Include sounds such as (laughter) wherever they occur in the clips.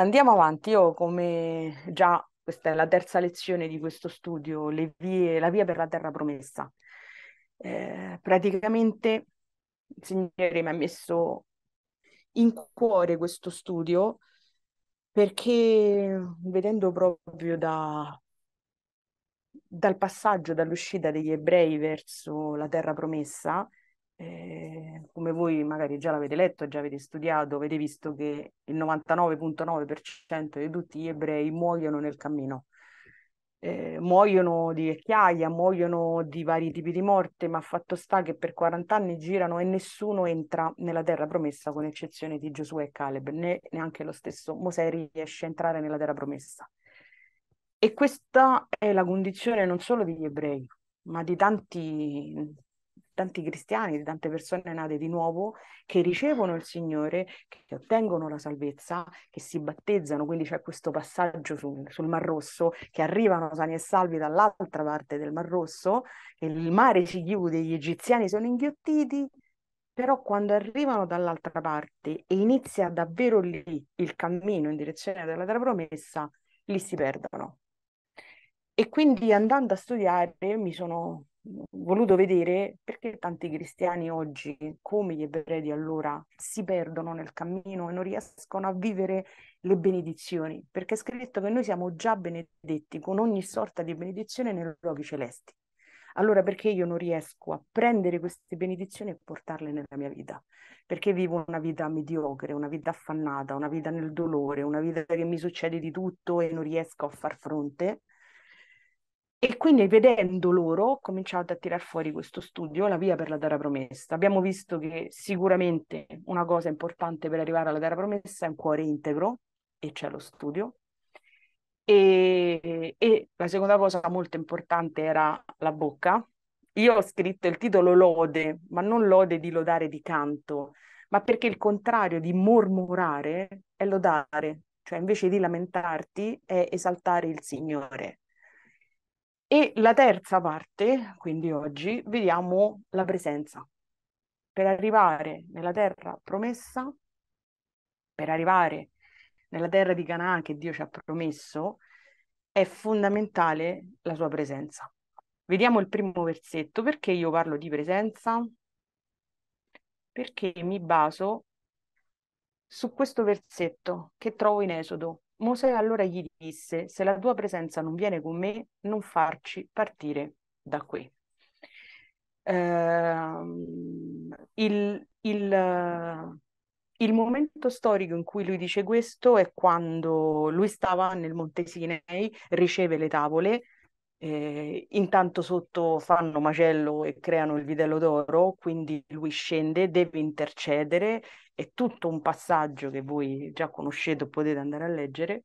Andiamo avanti, io come già questa è la terza lezione di questo studio, vie, la via per la terra promessa. Eh, praticamente il Signore mi ha messo in cuore questo studio perché vedendo proprio da, dal passaggio, dall'uscita degli ebrei verso la terra promessa, eh, come voi magari già l'avete letto, già avete studiato, avete visto che il 99.9% di tutti gli ebrei muoiono nel cammino. Eh, muoiono di vecchiaia, muoiono di vari tipi di morte, ma fatto sta che per 40 anni girano e nessuno entra nella terra promessa, con eccezione di Giosuè e Caleb, né neanche lo stesso Mosè riesce a entrare nella terra promessa. E questa è la condizione non solo degli ebrei, ma di tanti tanti cristiani, di tante persone nate di nuovo che ricevono il Signore, che ottengono la salvezza, che si battezzano, quindi c'è questo passaggio sul, sul Mar Rosso, che arrivano sani e salvi dall'altra parte del Mar Rosso, il mare si chiude, gli egiziani sono inghiottiti, però quando arrivano dall'altra parte e inizia davvero lì il cammino in direzione della terra promessa, lì si perdono. E quindi andando a studiare mi sono voluto vedere perché tanti cristiani oggi, come gli ebrei di allora, si perdono nel cammino e non riescono a vivere le benedizioni, perché è scritto che noi siamo già benedetti con ogni sorta di benedizione nei luoghi celesti. Allora perché io non riesco a prendere queste benedizioni e portarle nella mia vita? Perché vivo una vita mediocre, una vita affannata, una vita nel dolore, una vita che mi succede di tutto e non riesco a far fronte e quindi vedendo loro ho cominciato a tirare fuori questo studio, La via per la terra promessa. Abbiamo visto che sicuramente una cosa importante per arrivare alla terra promessa è un cuore integro, e c'è lo studio. E, e la seconda cosa molto importante era la bocca. Io ho scritto il titolo lode, ma non lode di lodare di canto, ma perché il contrario di mormorare è lodare, cioè invece di lamentarti è esaltare il Signore e la terza parte, quindi oggi, vediamo la presenza. Per arrivare nella terra promessa, per arrivare nella terra di Canaan che Dio ci ha promesso, è fondamentale la sua presenza. Vediamo il primo versetto. Perché io parlo di presenza? Perché mi baso su questo versetto che trovo in Esodo Mosè allora gli disse, se la tua presenza non viene con me, non farci partire da qui. Uh, il, il, il, momento storico in cui lui dice questo è quando lui stava nel Monte Sinei, riceve le tavole, eh, intanto sotto fanno macello e creano il vitello d'oro, quindi lui scende, deve intercedere, è tutto un passaggio che voi già conoscete o potete andare a leggere.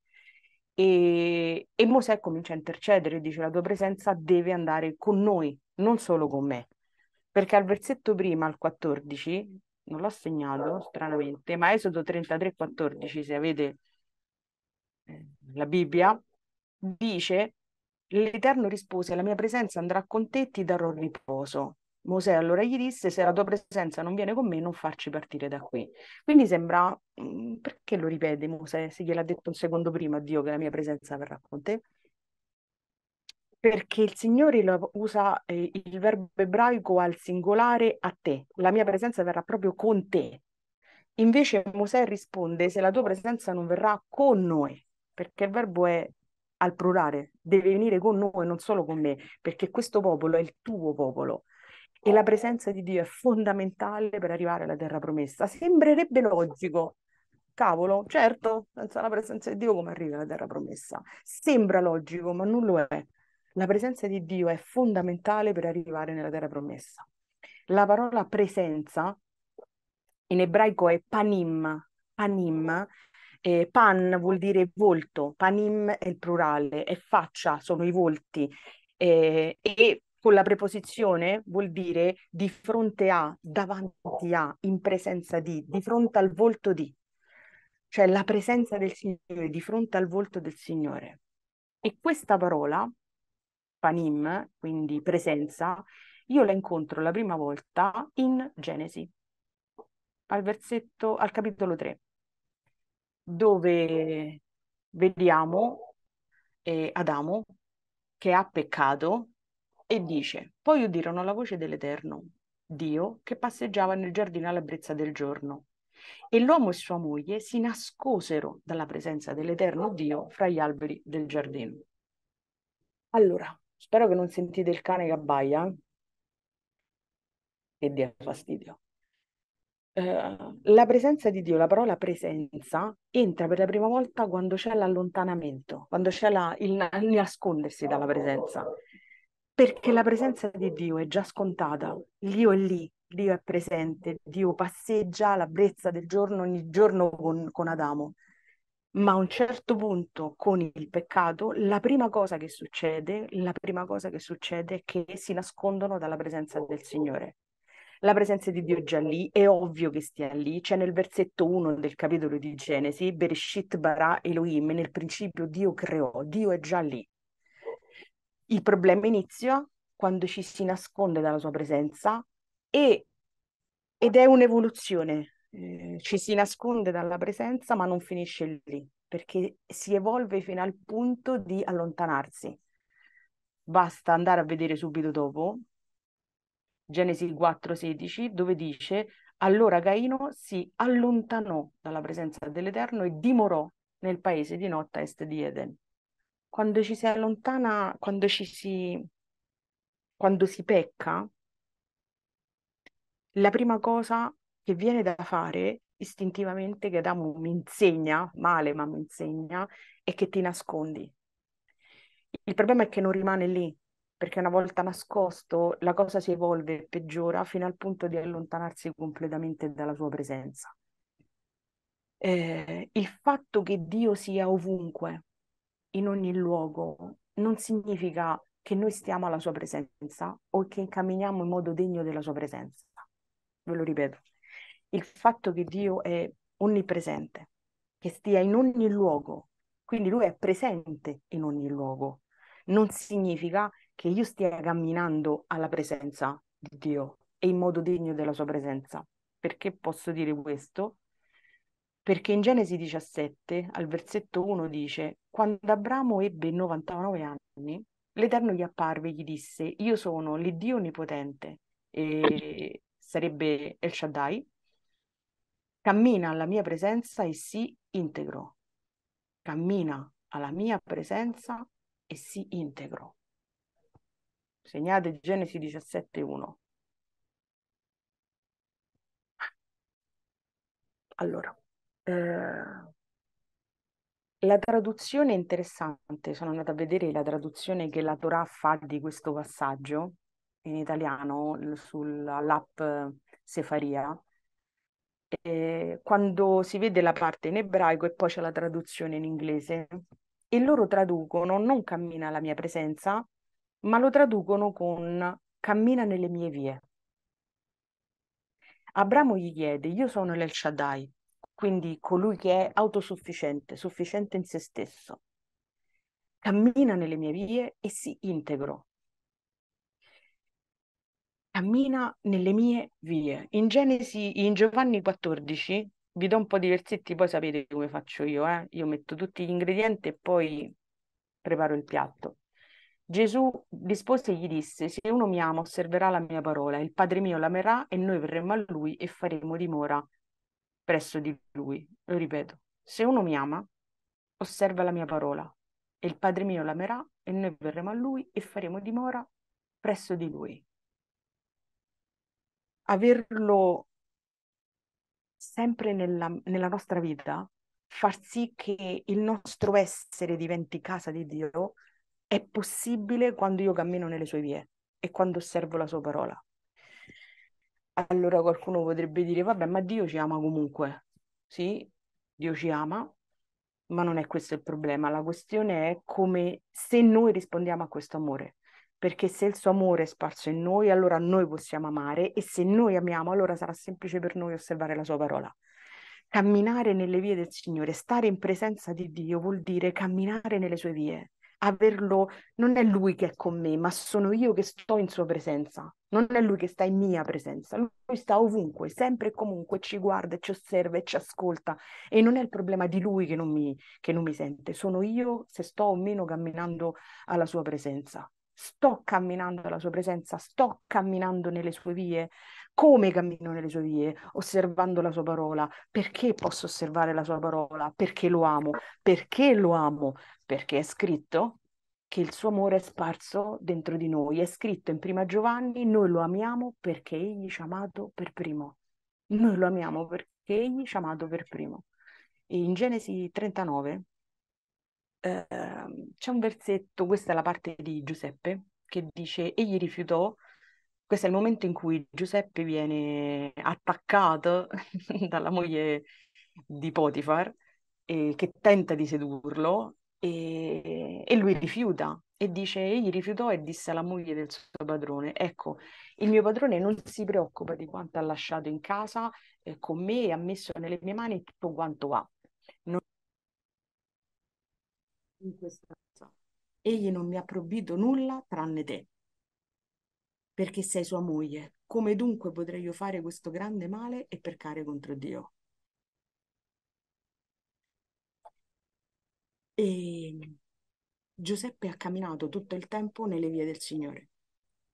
E, e Mosè comincia a intercedere, dice la tua presenza deve andare con noi, non solo con me. Perché al versetto prima, al 14, non l'ho segnato stranamente, ma Esodo 33, 14, se avete eh, la Bibbia, dice L'Eterno rispose, la mia presenza andrà con te, ti darò riposo. Mosè allora gli disse, se la tua presenza non viene con me, non farci partire da qui. Quindi sembra, mm, perché lo ripete Mosè, se gliel'ha detto un secondo prima a Dio che la mia presenza verrà con te? Perché il Signore lo usa eh, il verbo ebraico al singolare a te, la mia presenza verrà proprio con te. Invece Mosè risponde, se la tua presenza non verrà con noi, perché il verbo è al plurale, deve venire con noi, non solo con me, perché questo popolo è il tuo popolo. E la oh. presenza di Dio è fondamentale per arrivare alla terra promessa. Sembrerebbe logico, cavolo, certo, senza la presenza di Dio come arrivi alla terra promessa? Sembra logico, ma non lo è. La presenza di Dio è fondamentale per arrivare nella terra promessa. La parola presenza in ebraico è panim, panim eh, pan vuol dire volto, panim è il plurale e faccia sono i volti eh, e con la preposizione vuol dire di fronte a, davanti a, in presenza di, di fronte al volto di, cioè la presenza del Signore, di fronte al volto del Signore. E questa parola, panim, quindi presenza, io la incontro la prima volta in Genesi, al versetto, al capitolo 3 dove vediamo eh, Adamo che ha peccato e dice, poi udirono la voce dell'Eterno, Dio, che passeggiava nel giardino alla brezza del giorno. E l'uomo e sua moglie si nascosero dalla presenza dell'Eterno Dio fra gli alberi del giardino. Allora, spero che non sentite il cane che abbaia eh, e dia fastidio. Ehm, la presenza di Dio, la parola presenza, entra per la prima volta quando c'è l'allontanamento, quando c'è la, il, il nascondersi dalla presenza, perché la presenza di Dio è già scontata, Dio è lì, Dio è presente, Dio passeggia la brezza del giorno ogni giorno con, con Adamo ma a un certo punto con il peccato la prima cosa che succede, la prima cosa che succede è che si nascondono dalla presenza del Signore la presenza di Dio è già lì, è ovvio che stia lì, c'è nel versetto 1 del capitolo di Genesi, Bereshit bara Elohim, nel principio Dio creò, Dio è già lì. Il problema inizia quando ci si nasconde dalla sua presenza e, ed è un'evoluzione, eh, ci si nasconde dalla presenza ma non finisce lì, perché si evolve fino al punto di allontanarsi. Basta andare a vedere subito dopo Genesi 4:16, dove dice allora Caino si allontanò dalla presenza dell'Eterno e dimorò nel paese di Notta est di Eden. Quando ci si allontana, quando ci si quando si pecca, la prima cosa che viene da fare istintivamente che Adamo mi insegna, male ma mi insegna, è che ti nascondi. Il problema è che non rimane lì, perché una volta nascosto la cosa si evolve e peggiora fino al punto di allontanarsi completamente dalla sua presenza. Eh, il fatto che Dio sia ovunque, in ogni luogo, non significa che noi stiamo alla sua presenza o che camminiamo in modo degno della sua presenza. Ve lo ripeto, il fatto che Dio è onnipresente, che stia in ogni luogo, quindi lui è presente in ogni luogo, non significa che che io stia camminando alla presenza di Dio e in modo degno della sua presenza. Perché posso dire questo? Perché in Genesi 17, al versetto 1, dice, quando Abramo ebbe 99 anni, l'Eterno gli apparve e gli disse, io sono l'Iddio Onnipotente, e sarebbe El Shaddai, cammina alla mia presenza e si integro. Cammina alla mia presenza e si integro. Segnate Genesi 17.1. Allora, eh, la traduzione è interessante, sono andata a vedere la traduzione che la Torah fa di questo passaggio in italiano sull'app Sefaria. Eh, quando si vede la parte in ebraico e poi c'è la traduzione in inglese e loro traducono non cammina la mia presenza, ma lo traducono con cammina nelle mie vie. Abramo gli chiede, io sono l'El Shaddai, quindi colui che è autosufficiente, sufficiente in se stesso. Cammina nelle mie vie e si integro. Cammina nelle mie vie. In Genesi, in Giovanni 14, vi do un po' di versetti, poi sapete come faccio io, eh? Io metto tutti gli ingredienti e poi preparo il piatto. Gesù rispose e gli disse, se uno mi ama osserverà la mia parola, il Padre mio l'amerà e noi verremo a lui e faremo dimora presso di lui. Lo ripeto, se uno mi ama osserva la mia parola e il Padre mio l'amerà e noi verremo a lui e faremo dimora presso di lui. Averlo sempre nella, nella nostra vita, far sì che il nostro essere diventi casa di Dio, è possibile quando io cammino nelle sue vie e quando osservo la sua parola. Allora qualcuno potrebbe dire, vabbè, ma Dio ci ama comunque. Sì, Dio ci ama, ma non è questo il problema. La questione è come se noi rispondiamo a questo amore. Perché se il suo amore è sparso in noi, allora noi possiamo amare e se noi amiamo, allora sarà semplice per noi osservare la sua parola. Camminare nelle vie del Signore, stare in presenza di Dio vuol dire camminare nelle sue vie averlo, non è lui che è con me, ma sono io che sto in sua presenza, non è lui che sta in mia presenza, lui sta ovunque, sempre e comunque, ci guarda, ci osserva e ci ascolta e non è il problema di lui che non mi, che non mi sente, sono io se sto o meno camminando alla sua presenza sto camminando nella sua presenza, sto camminando nelle sue vie, come cammino nelle sue vie, osservando la sua parola, perché posso osservare la sua parola, perché lo amo, perché lo amo, perché è scritto che il suo amore è sparso dentro di noi, è scritto in prima Giovanni, noi lo amiamo perché egli ci ha amato per primo, noi lo amiamo perché egli ci ha amato per primo. In Genesi 39 Ehm, c'è un versetto, questa è la parte di Giuseppe, che dice, egli rifiutò, questo è il momento in cui Giuseppe viene attaccato (laughs) dalla moglie di Potifar, eh, che tenta di sedurlo e, e lui rifiuta e dice, egli rifiutò e disse alla moglie del suo padrone, ecco, il mio padrone non si preoccupa di quanto ha lasciato in casa eh, con me e ha messo nelle mie mani tutto quanto ha. Non in questa cosa. Egli non mi ha provvido nulla tranne te, perché sei sua moglie. Come dunque potrei io fare questo grande male e percare contro Dio? E Giuseppe ha camminato tutto il tempo nelle vie del Signore.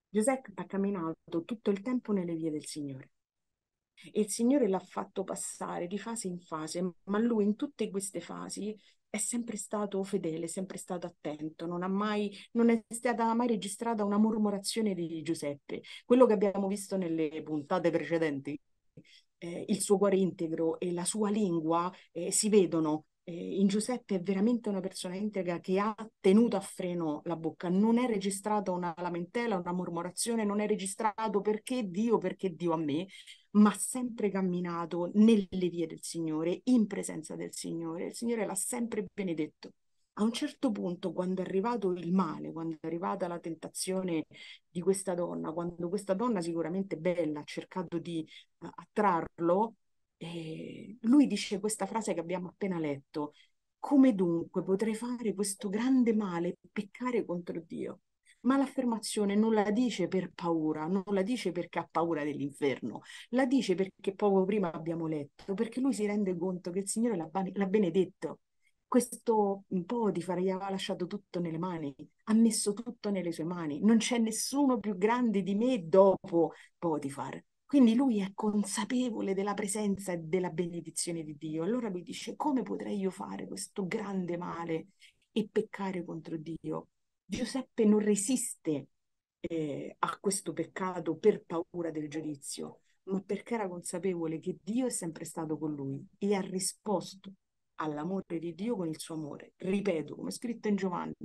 Giuseppe ha camminato tutto il tempo nelle vie del Signore. Il Signore l'ha fatto passare di fase in fase, ma lui in tutte queste fasi è sempre stato fedele, sempre stato attento, non, mai, non, è stata mai registrata una mormorazione di Giuseppe. Quello che abbiamo visto nelle puntate precedenti, eh, il suo cuore integro e la sua lingua eh, si vedono eh, in Giuseppe è veramente una persona integra che ha tenuto a freno la bocca, non è registrata una lamentela, una mormorazione, non è registrato perché Dio, perché Dio a me, ma ha sempre camminato nelle vie del Signore, in presenza del Signore. Il Signore l'ha sempre benedetto. A un certo punto, quando è arrivato il male, quando è arrivata la tentazione di questa donna, quando questa donna sicuramente bella ha cercato di eh, attrarlo, eh, lui dice questa frase che abbiamo appena letto, come dunque potrei fare questo grande male peccare contro Dio? Ma l'affermazione non la dice per paura, non la dice perché ha paura dell'inferno, la dice perché poco prima abbiamo letto, perché lui si rende conto che il Signore l'ha, l'ha benedetto. Questo un po' di fare gli aveva lasciato tutto nelle mani, ha messo tutto nelle sue mani. Non c'è nessuno più grande di me dopo Potifar. Quindi lui è consapevole della presenza e della benedizione di Dio. Allora lui dice, come potrei io fare questo grande male e peccare contro Dio? Giuseppe non resiste eh, a questo peccato per paura del giudizio, ma perché era consapevole che Dio è sempre stato con lui e ha risposto all'amore di Dio con il suo amore. Ripeto, come è scritto in Giovanni,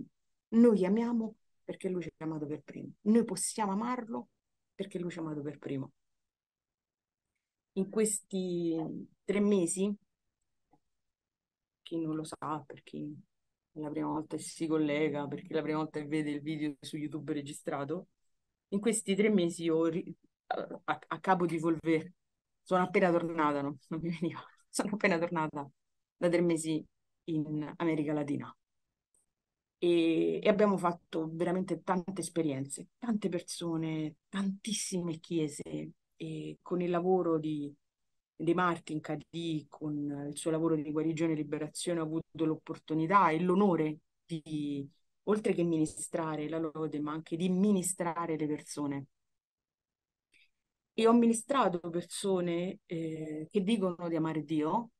noi amiamo perché lui ci ha amato per primo, noi possiamo amarlo perché lui ci ha amato per primo in questi tre mesi, chi non lo sa, per chi è la prima volta che si collega, per chi è la prima volta che vede il video su YouTube registrato, in questi tre mesi ho ri- a-, a, capo di Volver, sono appena tornata, no? non mi veniva, (laughs) sono appena tornata da tre mesi in America Latina. E, e abbiamo fatto veramente tante esperienze, tante persone, tantissime chiese, e con il lavoro di, di Martin Cadì, con il suo lavoro di guarigione e liberazione, ho avuto l'opportunità e l'onore di, oltre che ministrare la lode, ma anche di ministrare le persone. E ho ministrato persone eh, che dicono di amare Dio,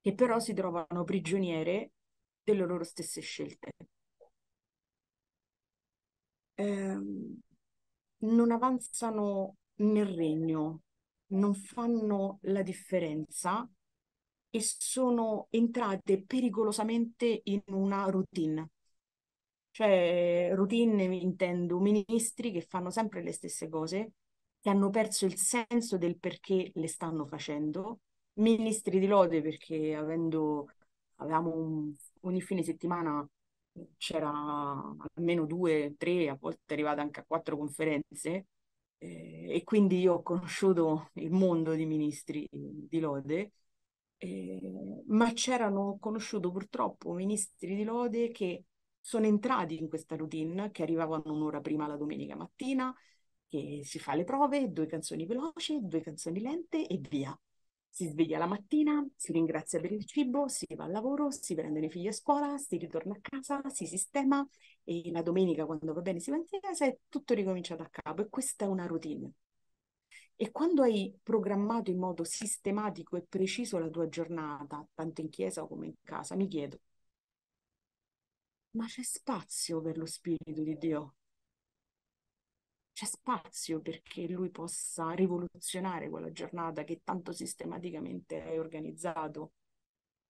che però si trovano prigioniere delle loro stesse scelte. Ehm, non avanzano nel regno, non fanno la differenza e sono entrate pericolosamente in una routine. Cioè, routine intendo ministri che fanno sempre le stesse cose, che hanno perso il senso del perché le stanno facendo, ministri di lode perché avendo, avevamo un, ogni fine settimana c'era almeno due, tre, a volte arrivata anche a quattro conferenze eh, e quindi io ho conosciuto il mondo di ministri di lode, eh, ma c'erano conosciuto purtroppo ministri di lode che sono entrati in questa routine, che arrivavano un'ora prima la domenica mattina, che si fa le prove, due canzoni veloci, due canzoni lente e via si sveglia la mattina, si ringrazia per il cibo, si va al lavoro, si prendono i figli a scuola, si ritorna a casa, si sistema e la domenica quando va bene si va in chiesa e tutto ricomincia da capo e questa è una routine. E quando hai programmato in modo sistematico e preciso la tua giornata, tanto in chiesa come in casa, mi chiedo, ma c'è spazio per lo Spirito di Dio? c'è spazio perché lui possa rivoluzionare quella giornata che tanto sistematicamente hai organizzato.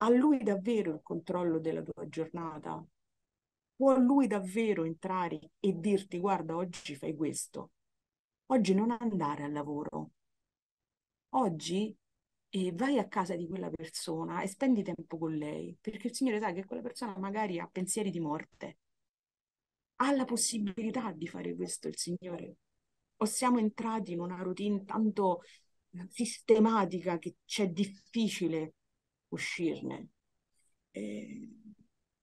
Ha lui davvero il controllo della tua giornata? Può lui davvero entrare e dirti guarda oggi fai questo, oggi non andare al lavoro, oggi eh, vai a casa di quella persona e spendi tempo con lei, perché il Signore sa che quella persona magari ha pensieri di morte ha la possibilità di fare questo il Signore. O siamo entrati in una routine tanto eh, sistematica che c'è difficile uscirne. Eh,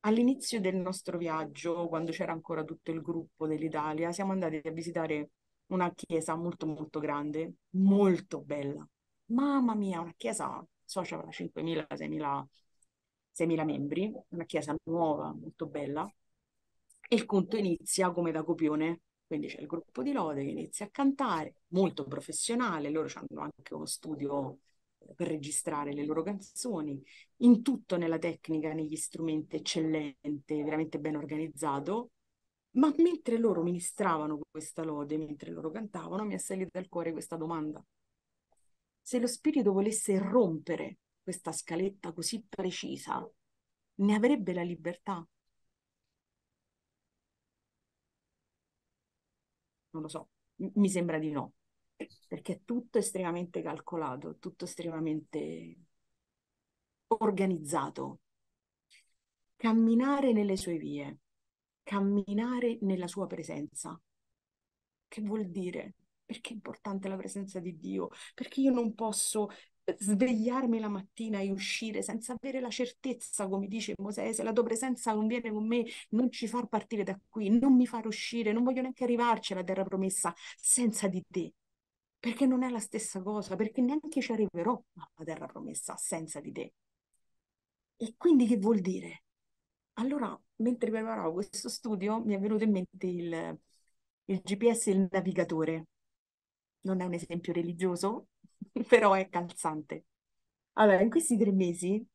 all'inizio del nostro viaggio, quando c'era ancora tutto il gruppo dell'Italia, siamo andati a visitare una chiesa molto molto grande, molto bella. Mamma mia, una chiesa, so, c'era 5.000, 6.000, 6.000 membri, una chiesa nuova, molto bella il conto inizia come da copione. Quindi c'è il gruppo di lode che inizia a cantare, molto professionale, loro hanno anche uno studio eh, per registrare le loro canzoni, in tutto nella tecnica, negli strumenti eccellente, veramente ben organizzato, ma mentre loro ministravano questa lode, mentre loro cantavano, mi è salita al cuore questa domanda. Se lo spirito volesse rompere questa scaletta così precisa, ne avrebbe la libertà? non lo so, mi sembra di no, perché è tutto estremamente calcolato, tutto estremamente organizzato. Camminare nelle sue vie, camminare nella sua presenza. Che vuol dire? Perché è importante la presenza di Dio? Perché io non posso svegliarmi la mattina e uscire senza avere la certezza, come dice Mosè, se la tua presenza non viene con me, non ci far partire da qui, non mi far uscire, non voglio neanche arrivarci alla terra promessa senza di te. Perché non è la stessa cosa, perché neanche ci arriverò alla terra promessa senza di te. E quindi che vuol dire? Allora, mentre preparavo questo studio, mi è venuto in mente il, il GPS e il navigatore. Non è un esempio religioso, però è calzante. Allora, in questi tre mesi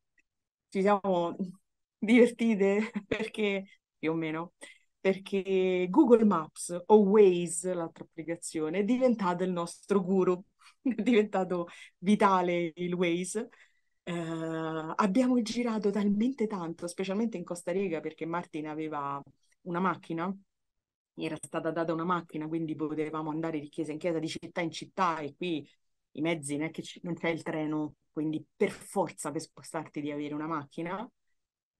ci siamo (laughs) divertite (laughs) perché, più o meno, perché Google Maps o Waze, l'altra applicazione, è diventato il nostro guru, (laughs) è diventato vitale il Waze. Uh, abbiamo girato talmente tanto, specialmente in Costa Rica, perché Martin aveva una macchina, gli era stata data una macchina, quindi potevamo andare di chiesa in chiesa, di città in città e qui i mezzi, non, c- non c'è il treno, quindi per forza per spostarti devi avere una macchina.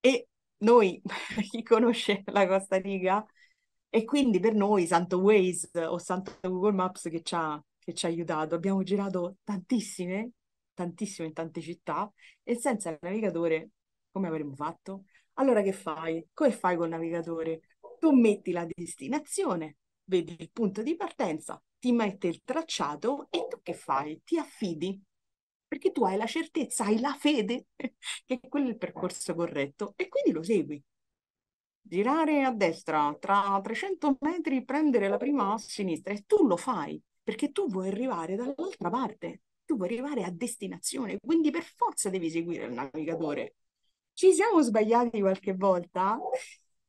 E noi, (laughs) chi conosce la Costa Rica, e quindi per noi santo Waze o santo Google Maps che ci ha, che ci ha aiutato, abbiamo girato tantissime, tantissime in tante città e senza il navigatore come avremmo fatto? Allora che fai? Come fai col navigatore? Tu metti la destinazione, vedi il punto di partenza, ti mette il tracciato e tu che fai? Ti affidi, perché tu hai la certezza, hai la fede (laughs) che quello è il percorso corretto e quindi lo segui. Girare a destra, tra 300 metri prendere la prima a sinistra e tu lo fai perché tu vuoi arrivare dall'altra parte, tu vuoi arrivare a destinazione, quindi per forza devi seguire il navigatore. Ci siamo sbagliati qualche volta?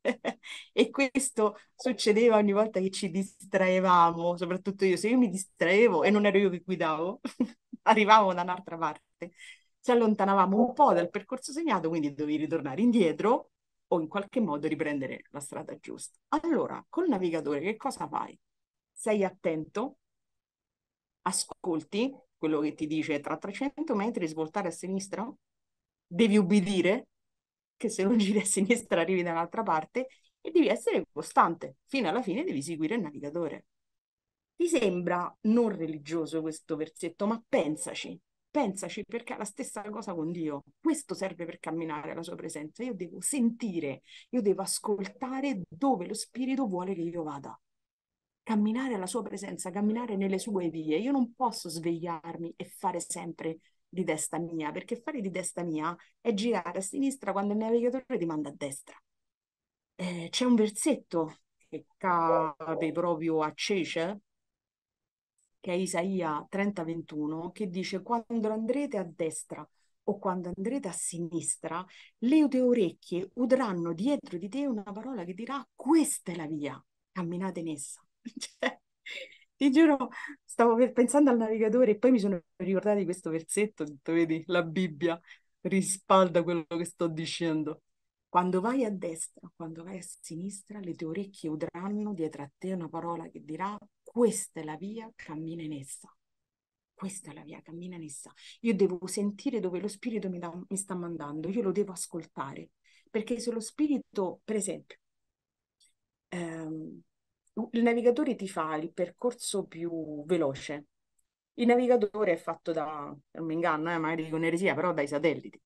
(laughs) e questo succedeva ogni volta che ci distraevamo, soprattutto io, se io mi distraevo e non ero io che guidavo, (laughs) arrivavo da un'altra parte, ci allontanavamo un po' dal percorso segnato, quindi dovevi ritornare indietro o in qualche modo riprendere la strada giusta. Allora, col navigatore che cosa fai? Sei attento, ascolti quello che ti dice tra 300 metri svoltare a sinistra, devi ubbidire che se non giri a sinistra arrivi da un'altra parte e devi essere costante. Fino alla fine devi seguire il navigatore. Ti sembra non religioso questo versetto, ma pensaci, pensaci perché è la stessa cosa con Dio. Questo serve per camminare alla sua presenza. Io devo sentire, io devo ascoltare dove lo Spirito vuole che io vada. Camminare alla sua presenza, camminare nelle sue vie. Io non posso svegliarmi e fare sempre di testa mia, perché fare di testa mia è girare a sinistra quando il navigatore ti manda a destra. Eh, c'è un versetto che cape proprio a cece, che è Isaia 30:21, che dice quando andrete a destra o quando andrete a sinistra, le tue orecchie udranno dietro di te una parola che dirà questa è la via, camminate in essa. (laughs) cioè, ti giuro, stavo pensando al navigatore e poi mi sono ricordata di questo versetto, detto, vedi, la Bibbia rispalda quello che sto dicendo. Quando vai a destra, quando vai a sinistra, le tue orecchie udranno dietro a te una parola che dirà questa è la via, cammina in essa. Questa è la via, cammina in essa. Io devo sentire dove lo spirito mi, da, mi sta mandando, io lo devo ascoltare. Perché se lo spirito, per esempio, ehm, il navigatore ti fa il percorso più veloce. Il navigatore è fatto da, non mi inganno, eh, magari dico un'eresia, però dai satelliti.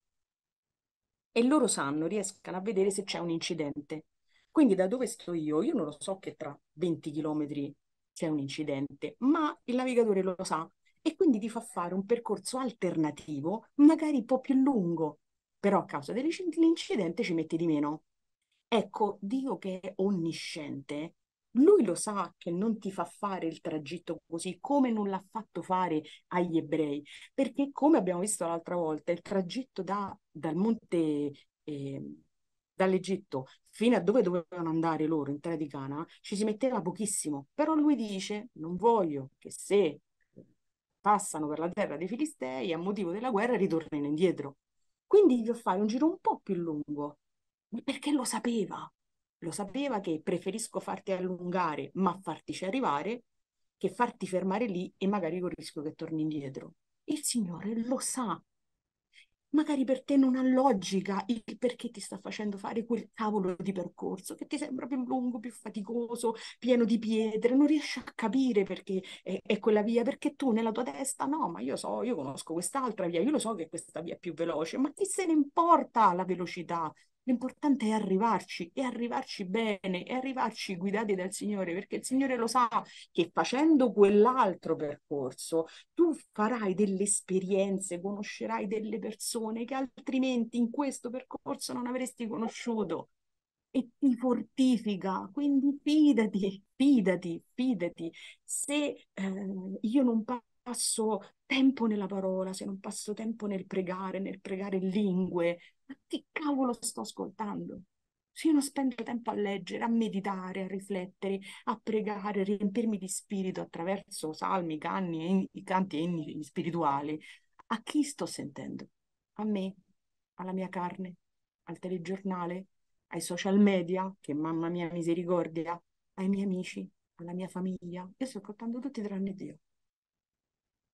E loro sanno, riescono a vedere se c'è un incidente. Quindi da dove sto io? Io non lo so che tra 20 km c'è un incidente, ma il navigatore lo sa e quindi ti fa fare un percorso alternativo, magari un po' più lungo, però a causa dell'incidente ci metti di meno. Ecco, Dio che è onnisciente lui lo sa che non ti fa fare il tragitto così come non l'ha fatto fare agli ebrei, perché come abbiamo visto l'altra volta, il tragitto da, dal monte, eh, dall'Egitto fino a dove dovevano andare loro in terra di Cana, ci si metteva pochissimo. Però lui dice, non voglio che se passano per la terra dei Filistei a motivo della guerra ritornino indietro. Quindi gli ho fare un giro un po' più lungo, perché lo sapeva, lo sapeva che preferisco farti allungare ma fartici arrivare che farti fermare lì e magari con il rischio che torni indietro. Il Signore lo sa. Magari per te non ha logica il perché ti sta facendo fare quel cavolo di percorso che ti sembra più lungo, più faticoso, pieno di pietre, non riesci a capire perché è, è quella via, perché tu nella tua testa no, ma io so, io conosco quest'altra via, io lo so che questa via è più veloce, ma chi se ne importa la velocità? L'importante è arrivarci e arrivarci bene e arrivarci guidati dal Signore, perché il Signore lo sa che facendo quell'altro percorso tu farai delle esperienze, conoscerai delle persone che altrimenti in questo percorso non avresti conosciuto e ti fortifica. Quindi fidati, fidati, fidati. Se eh, io non passo tempo nella parola, se non passo tempo nel pregare, nel pregare lingue, ma che cavolo sto ascoltando? Se io non spendo tempo a leggere, a meditare, a riflettere, a pregare, a riempirmi di spirito attraverso salmi, canni, e canti e enni spirituali, a chi sto sentendo? A me, alla mia carne, al telegiornale, ai social media, che mamma mia misericordia, ai miei amici, alla mia famiglia. Io sto ascoltando tutti tranne Dio.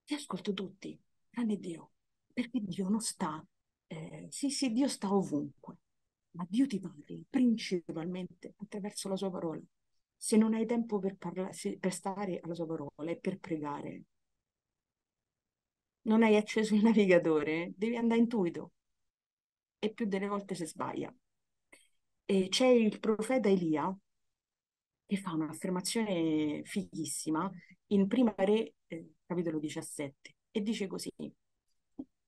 Io ascolto tutti tranne Dio, perché Dio non sta eh, sì, sì, Dio sta ovunque, ma Dio ti parla principalmente attraverso la sua parola. Se non hai tempo per, parla- se, per stare alla sua parola e per pregare, non hai acceso il navigatore, devi andare intuito. E più delle volte si sbaglia. E c'è il profeta Elia che fa un'affermazione fighissima in Prima Re, eh, capitolo 17, e dice così.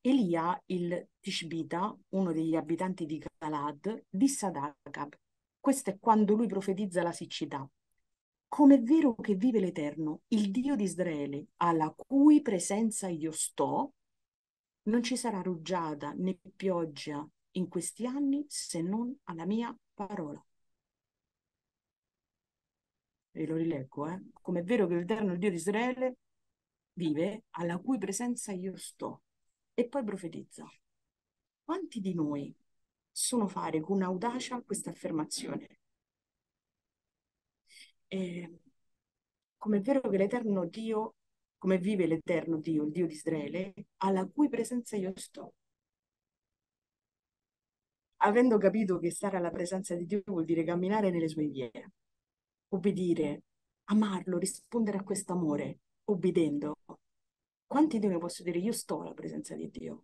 Elia il Tishbita, uno degli abitanti di Galad, disse ad Agab, questo è quando lui profetizza la siccità. Com'è vero che vive l'Eterno, il Dio di Israele, alla cui presenza io sto, non ci sarà rugiada né pioggia in questi anni se non alla mia parola. Ve lo rileggo, eh? Com'è vero che l'Eterno, il Dio di Israele, vive, alla cui presenza io sto, e poi profetizza. Quanti di noi sono fare con audacia questa affermazione? come è vero che l'Eterno Dio, come vive l'Eterno Dio, il Dio di Israele, alla cui presenza io sto. Avendo capito che stare alla presenza di Dio vuol dire camminare nelle sue vie, obbedire, amarlo, rispondere a questo amore, obbedendo, quanti di noi posso dire io sto alla presenza di Dio?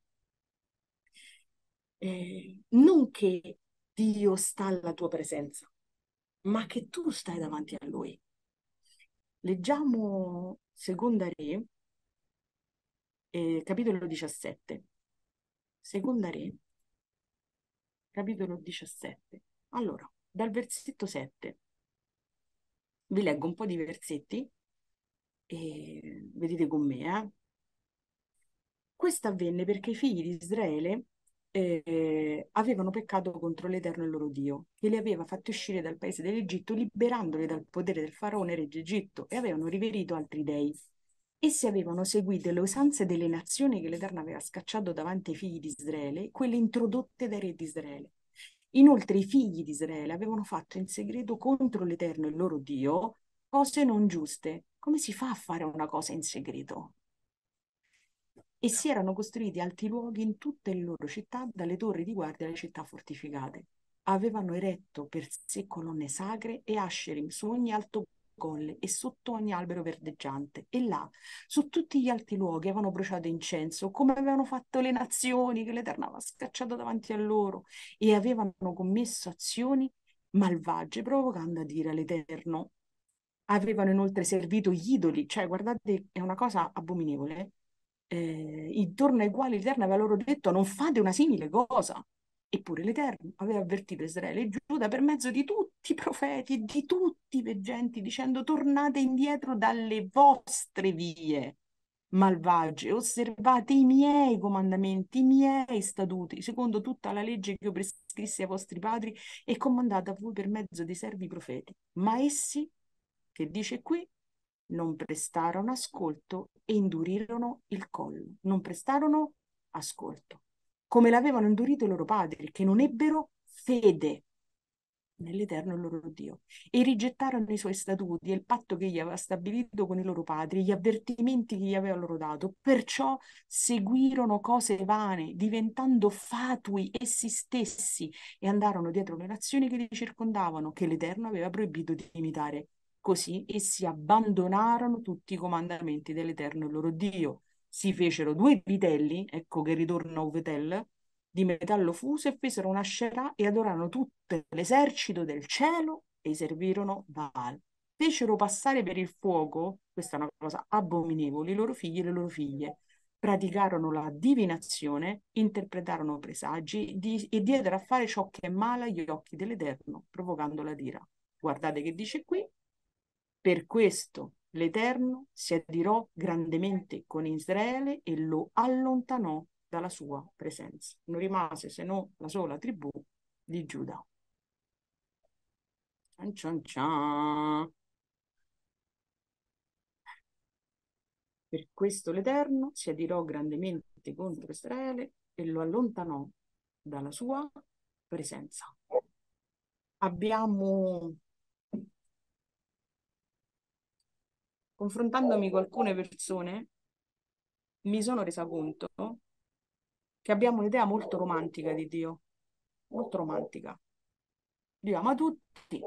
Eh, non che Dio sta alla tua presenza, ma che tu stai davanti a Lui. Leggiamo Seconda Re, eh, capitolo 17. Seconda Re, capitolo 17. Allora, dal versetto 7. Vi leggo un po' di versetti e vedete con me, eh? Questo avvenne perché i figli di Israele eh, avevano peccato contro l'Eterno e il loro Dio che li aveva fatti uscire dal paese dell'Egitto liberandoli dal potere del faraone re d'Egitto e avevano riverito altri dei. Essi avevano seguito le usanze delle nazioni che l'Eterno aveva scacciato davanti ai figli di Israele, quelle introdotte dai re di Israele. Inoltre i figli di Israele avevano fatto in segreto contro l'Eterno e il loro Dio cose non giuste. Come si fa a fare una cosa in segreto? e si erano costruiti alti luoghi in tutte le loro città, dalle torri di guardia alle città fortificate. Avevano eretto per sé colonne sacre e asceri su ogni alto colle e sotto ogni albero verdeggiante, e là, su tutti gli alti luoghi, avevano bruciato incenso, come avevano fatto le nazioni che l'Eterno aveva scacciato davanti a loro, e avevano commesso azioni malvagie, provocando a dire all'Eterno Avevano inoltre servito gli idoli, cioè guardate, è una cosa abominevole, eh, intorno ai quali l'Eterno aveva loro detto non fate una simile cosa. Eppure l'Eterno aveva avvertito Israele e Giuda per mezzo di tutti i profeti e di tutti i veggenti, dicendo tornate indietro dalle vostre vie malvagie, osservate i miei comandamenti, i miei statuti, secondo tutta la legge che io prescrissi ai vostri padri e comandata a voi per mezzo dei servi profeti. Ma essi, che dice qui, non prestarono ascolto e indurirono il collo, non prestarono ascolto, come l'avevano indurito i loro padri, che non ebbero fede nell'Eterno loro Dio, e rigettarono i suoi statuti e il patto che gli aveva stabilito con i loro padri, gli avvertimenti che gli aveva loro dato, perciò seguirono cose vane, diventando fatui essi stessi, e andarono dietro le nazioni che li circondavano, che l'Eterno aveva proibito di imitare. Così essi abbandonarono tutti i comandamenti dell'Eterno loro Dio. Si fecero due vitelli, ecco che ritorna Uvetel, di metallo fuso e fecero una scerà e adorarono tutto l'esercito del cielo e servirono Baal. Fecero passare per il fuoco, questa è una cosa abominevole, i loro figli e le loro figlie. Praticarono la divinazione, interpretarono presagi di, e diedero a fare ciò che è male agli occhi dell'Eterno, provocando la dira. Guardate che dice qui, per questo l'Eterno si adirò grandemente con Israele e lo allontanò dalla sua presenza. Non rimase se non la sola tribù di Giuda. Cian cian Per questo l'Eterno si adirò grandemente contro Israele e lo allontanò dalla sua presenza. Abbiamo confrontandomi con alcune persone, mi sono resa conto che abbiamo un'idea molto romantica di Dio, molto romantica. Dio ama tutti,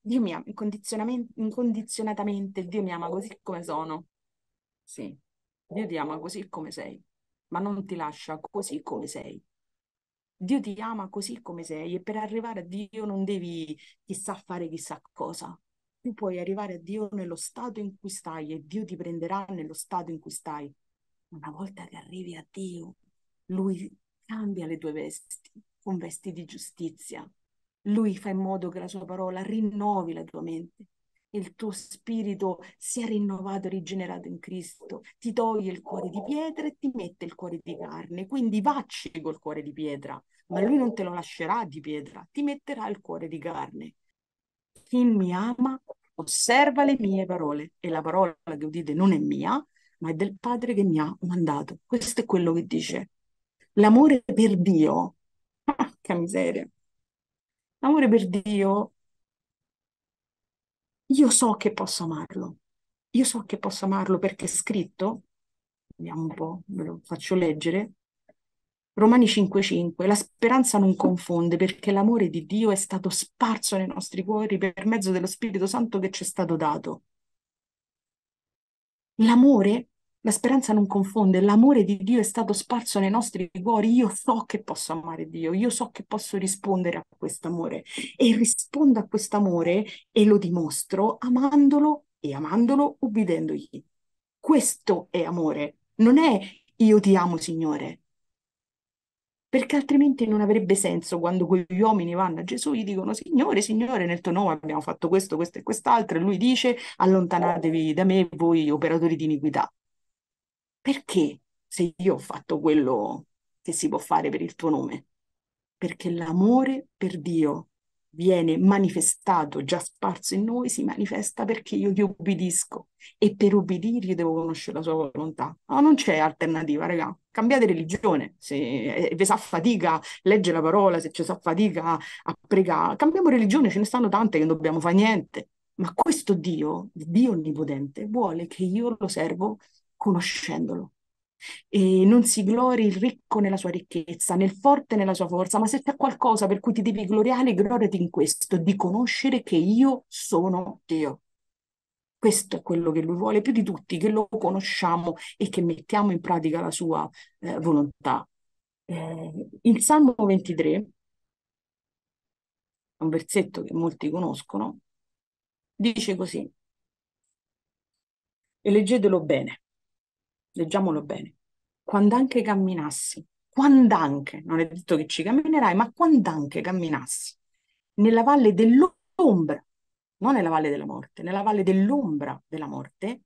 Dio mi ama incondizionatamente, Dio mi ama così come sono. Sì, Dio ti ama così come sei, ma non ti lascia così come sei. Dio ti ama così come sei e per arrivare a Dio non devi chissà fare chissà cosa, tu puoi arrivare a Dio nello stato in cui stai e Dio ti prenderà nello stato in cui stai. Una volta che arrivi a Dio, Lui cambia le tue vesti con vesti di giustizia. Lui fa in modo che la sua parola rinnovi la tua mente, il tuo spirito sia rinnovato e rigenerato in Cristo. Ti toglie il cuore di pietra e ti mette il cuore di carne. Quindi vacci col cuore di pietra, ma lui non te lo lascerà di pietra, ti metterà il cuore di carne. Chi mi ama osserva le mie parole e la parola che udite non è mia, ma è del Padre che mi ha mandato. Questo è quello che dice. L'amore per Dio, (laughs) ah, che miseria, l'amore per Dio, io so che posso amarlo, io so che posso amarlo perché è scritto, vediamo un po', ve lo faccio leggere, Romani 5:5, la speranza non confonde perché l'amore di Dio è stato sparso nei nostri cuori per mezzo dello Spirito Santo che ci è stato dato. L'amore, la speranza non confonde, l'amore di Dio è stato sparso nei nostri cuori. Io so che posso amare Dio, io so che posso rispondere a questo amore e rispondo a questo amore e lo dimostro amandolo e amandolo ubbidendogli. Questo è amore, non è io ti amo Signore, perché altrimenti non avrebbe senso quando quegli uomini vanno a Gesù e gli dicono Signore, Signore, nel tuo nome abbiamo fatto questo, questo e quest'altro, e lui dice allontanatevi da me voi operatori di iniquità. Perché se io ho fatto quello che si può fare per il tuo nome? Perché l'amore per Dio viene manifestato, già sparso in noi, si manifesta perché io gli ubbidisco e per ubbidirgli devo conoscere la sua volontà. Ma non c'è alternativa, raga. Cambiate religione, se eh, vi sa fatica leggere la parola, se ci sa fatica a pregare, cambiamo religione, ce ne stanno tante che non dobbiamo fare niente. Ma questo Dio, Dio onnipotente, vuole che io lo servo conoscendolo e non si glori il ricco nella sua ricchezza, nel forte nella sua forza, ma se c'è qualcosa per cui ti devi gloriare, gloriati in questo, di conoscere che io sono Dio. Questo è quello che lui vuole più di tutti, che lo conosciamo e che mettiamo in pratica la sua eh, volontà. Eh, il Salmo 23, un versetto che molti conoscono, dice così, e leggetelo bene, leggiamolo bene quando anche camminassi, quando anche, non è detto che ci camminerai, ma quando anche camminassi nella valle dell'ombra, non nella valle della morte, nella valle dell'ombra della morte,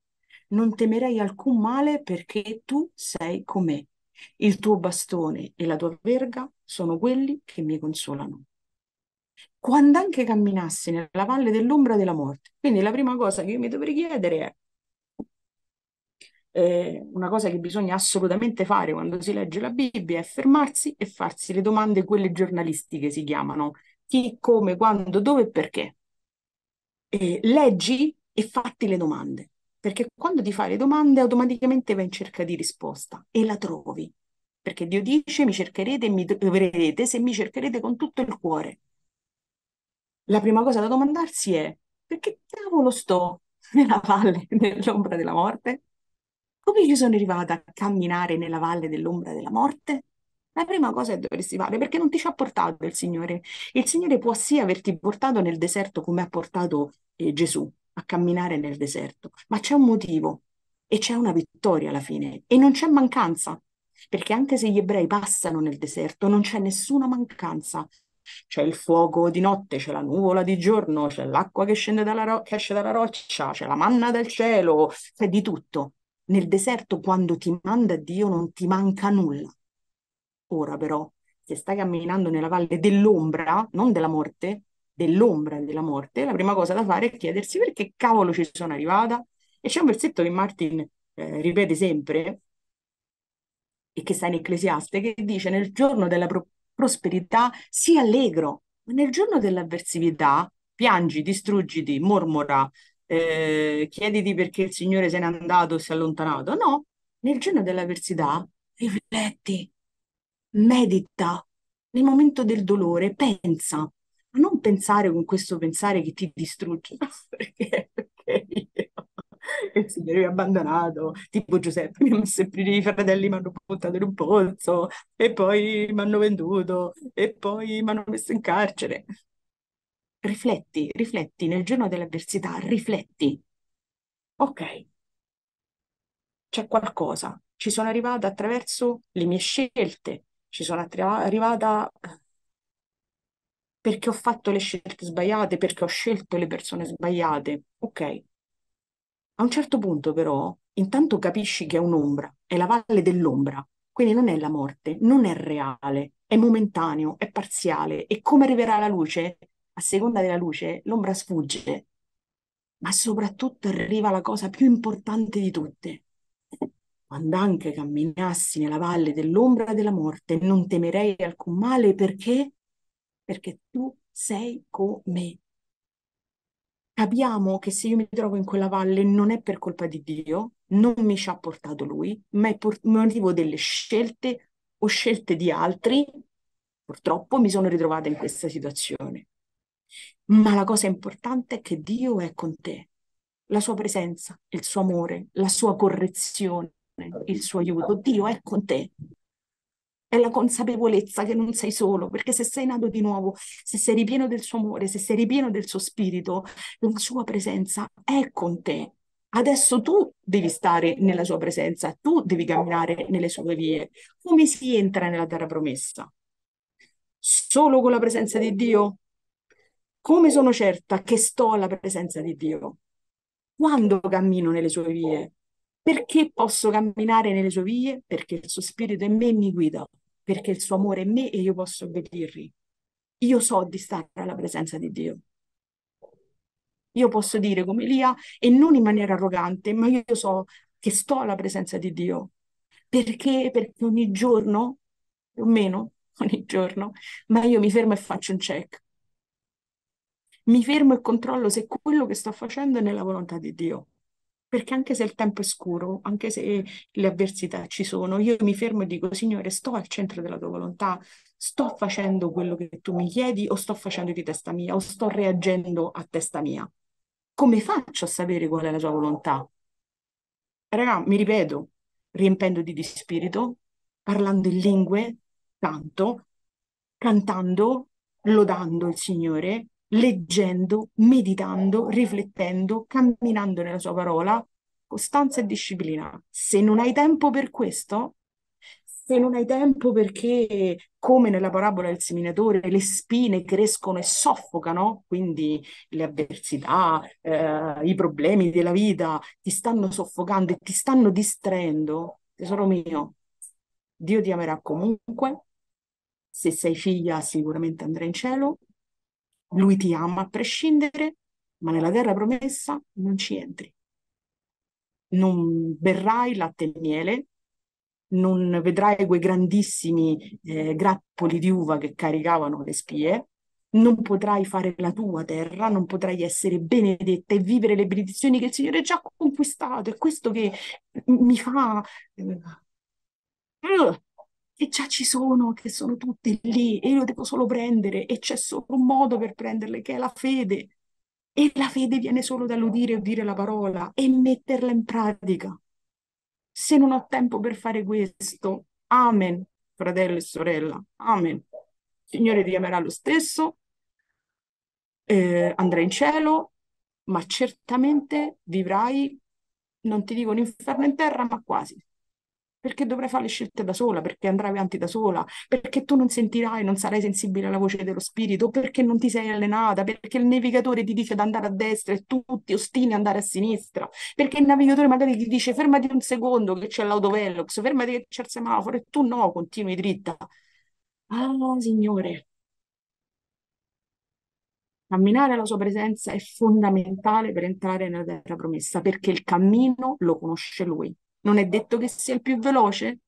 non temerei alcun male perché tu sei con me. Il tuo bastone e la tua verga sono quelli che mi consolano. Quando anche camminassi nella valle dell'ombra della morte, quindi la prima cosa che io mi dovrei chiedere è eh, una cosa che bisogna assolutamente fare quando si legge la Bibbia è fermarsi e farsi le domande, quelle giornalistiche si chiamano chi, come, quando, dove e perché. Eh, leggi e fatti le domande, perché quando ti fai le domande automaticamente vai in cerca di risposta e la trovi, perché Dio dice mi cercherete e mi troverete se mi cercherete con tutto il cuore. La prima cosa da domandarsi è perché cavolo sto nella valle dell'ombra della morte? Come ci sono arrivata a camminare nella valle dell'ombra della morte? La prima cosa è dovresti fare, perché non ti ci ha portato il Signore. Il Signore può sì averti portato nel deserto come ha portato eh, Gesù a camminare nel deserto, ma c'è un motivo e c'è una vittoria alla fine e non c'è mancanza, perché anche se gli ebrei passano nel deserto non c'è nessuna mancanza. C'è il fuoco di notte, c'è la nuvola di giorno, c'è l'acqua che, scende dalla ro- che esce dalla roccia, c'è la manna dal cielo, c'è di tutto. Nel deserto quando ti manda Dio non ti manca nulla. Ora però, se stai camminando nella valle dell'ombra, non della morte, dell'ombra della morte, la prima cosa da fare è chiedersi perché cavolo ci sono arrivata. E c'è un versetto che Martin eh, ripete sempre e che sta in Ecclesiaste che dice nel giorno della pro- prosperità sii allegro, ma nel giorno dell'avversità piangi, distruggiti, mormora, eh, chiediti perché il Signore se n'è andato si è allontanato. No, nel giorno dell'avversità rifletti, medita, nel momento del dolore pensa, ma non pensare con questo pensare che ti distrugge, (laughs) perché, il Signore mi ha abbandonato, tipo Giuseppe mi ha messo i fratelli mi hanno buttato in un pozzo e poi mi hanno venduto e poi mi hanno messo in carcere rifletti, rifletti nel giorno dell'avversità, rifletti. Ok, c'è qualcosa, ci sono arrivata attraverso le mie scelte, ci sono arrivata perché ho fatto le scelte sbagliate, perché ho scelto le persone sbagliate. Ok. A un certo punto però, intanto capisci che è un'ombra, è la valle dell'ombra, quindi non è la morte, non è reale, è momentaneo, è parziale e come arriverà la luce a seconda della luce, l'ombra sfugge, ma soprattutto arriva la cosa più importante di tutte. Quando anche camminassi nella valle dell'ombra della morte, non temerei alcun male perché? Perché tu sei con me. Capiamo che se io mi trovo in quella valle non è per colpa di Dio, non mi ci ha portato lui, ma è per motivo delle scelte o scelte di altri. Purtroppo mi sono ritrovata in questa situazione ma la cosa importante è che Dio è con te, la sua presenza, il suo amore, la sua correzione, il suo aiuto, Dio è con te. È la consapevolezza che non sei solo, perché se sei nato di nuovo, se sei ripieno del suo amore, se sei ripieno del suo spirito, la sua presenza è con te. Adesso tu devi stare nella sua presenza, tu devi camminare nelle sue vie. Come si entra nella terra promessa? Solo con la presenza di Dio? Come sono certa che sto alla presenza di Dio? Quando cammino nelle sue vie? Perché posso camminare nelle sue vie? Perché il suo spirito in me mi guida, perché il suo amore è in me e io posso obbedirgli. Io so di stare alla presenza di Dio. Io posso dire come Elia e non in maniera arrogante, ma io so che sto alla presenza di Dio. Perché? Perché ogni giorno, o meno (laughs) ogni giorno, ma io mi fermo e faccio un check mi fermo e controllo se quello che sto facendo è nella volontà di Dio. Perché anche se il tempo è scuro, anche se le avversità ci sono, io mi fermo e dico, Signore, sto al centro della tua volontà, sto facendo quello che tu mi chiedi o sto facendo di testa mia o sto reagendo a testa mia. Come faccio a sapere qual è la tua volontà? Raga, mi ripeto, riempendo di spirito, parlando in lingue, tanto, cantando, lodando il Signore, leggendo, meditando, riflettendo, camminando nella sua parola, costanza e disciplina. Se non hai tempo per questo, se non hai tempo perché, come nella parabola del seminatore, le spine crescono e soffocano, quindi le avversità, eh, i problemi della vita ti stanno soffocando e ti stanno distraendo, tesoro mio, Dio ti amerà comunque, se sei figlia sicuramente andrai in cielo, lui ti ama a prescindere, ma nella terra promessa non ci entri. Non berrai latte e miele, non vedrai quei grandissimi eh, grappoli di uva che caricavano le spie, non potrai fare la tua terra, non potrai essere benedetta e vivere le benedizioni che il Signore ha già conquistato. È questo che mi fa... Uh, che già ci sono, che sono tutte lì e io devo solo prendere e c'è solo un modo per prenderle che è la fede. E la fede viene solo dall'udire e udire la parola e metterla in pratica. Se non ho tempo per fare questo, amen, fratello e sorella, amen. Il Signore ti amerà lo stesso, eh, andrai in cielo, ma certamente vivrai, non ti dico in inferno in terra, ma quasi perché dovrai fare le scelte da sola, perché andrai avanti da sola, perché tu non sentirai, non sarai sensibile alla voce dello spirito, perché non ti sei allenata, perché il navigatore ti dice di andare a destra e tu ti ostini ad andare a sinistra, perché il navigatore magari ti dice fermati un secondo che c'è l'autovelox, fermati che c'è il semaforo e tu no, continui dritta. Ah, Signore, camminare alla sua presenza è fondamentale per entrare nella terra promessa, perché il cammino lo conosce Lui. Non è detto che sia il più veloce,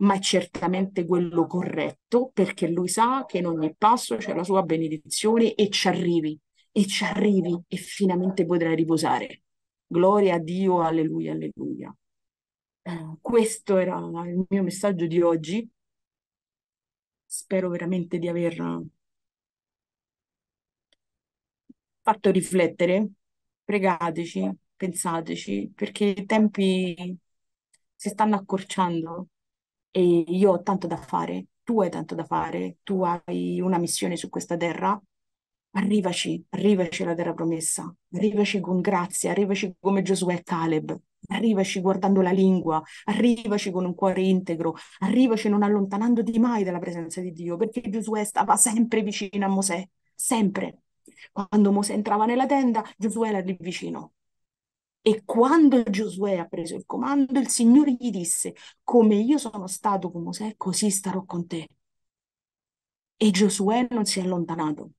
ma è certamente quello corretto perché lui sa che in ogni passo c'è la sua benedizione e ci arrivi, e ci arrivi e finalmente potrai riposare. Gloria a Dio, alleluia, alleluia. Eh, questo era il mio messaggio di oggi. Spero veramente di aver fatto riflettere. Pregateci, pensateci, perché i tempi si stanno accorciando e io ho tanto da fare, tu hai tanto da fare, tu hai una missione su questa terra, arrivaci, arrivaci alla terra promessa, arrivaci con grazia, arrivaci come Giosuè e Caleb, arrivaci guardando la lingua, arrivaci con un cuore integro, arrivaci non allontanandoti mai dalla presenza di Dio, perché Giosuè stava sempre vicino a Mosè, sempre. Quando Mosè entrava nella tenda, Giosuè era lì vicino. E quando Giosuè ha preso il comando, il Signore gli disse, come io sono stato con Mosè, così starò con te. E Giosuè non si è allontanato.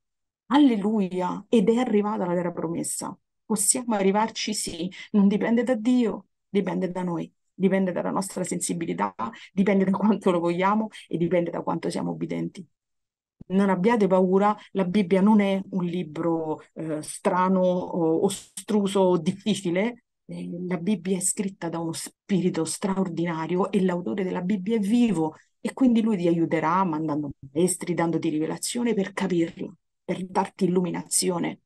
Alleluia! Ed è arrivata la vera promessa. Possiamo arrivarci, sì, non dipende da Dio, dipende da noi, dipende dalla nostra sensibilità, dipende da quanto lo vogliamo e dipende da quanto siamo obbedenti non abbiate paura, la Bibbia non è un libro eh, strano, ostruso difficile, eh, la Bibbia è scritta da uno spirito straordinario e l'autore della Bibbia è vivo e quindi lui ti aiuterà mandando maestri, dandoti rivelazione per capirlo, per darti illuminazione.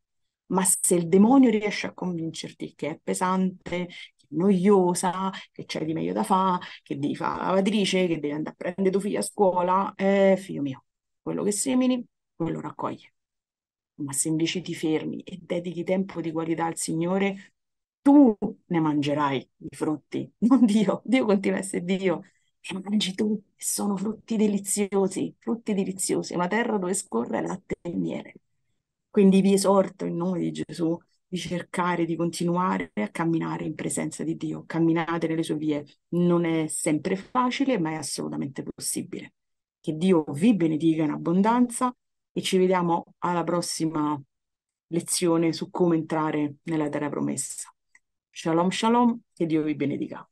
Ma se il demonio riesce a convincerti che è pesante, che è noiosa, che c'è di meglio da fare, che devi fare la lavatrice, che devi andare a prendere tuo figlio a scuola, eh, figlio mio, quello che semini, quello raccoglie. Ma se invece ti fermi e dedichi tempo di qualità al Signore, tu ne mangerai i frutti, (laughs) non Dio. Dio continua a essere Dio. E mangi tu, sono frutti deliziosi, frutti deliziosi, una terra dove scorre latte e miele. Quindi vi esorto in nome di Gesù di cercare di continuare a camminare in presenza di Dio. Camminate nelle sue vie. Non è sempre facile, ma è assolutamente possibile che Dio vi benedica in abbondanza e ci vediamo alla prossima lezione su come entrare nella terra promessa. Shalom, shalom, che Dio vi benedica.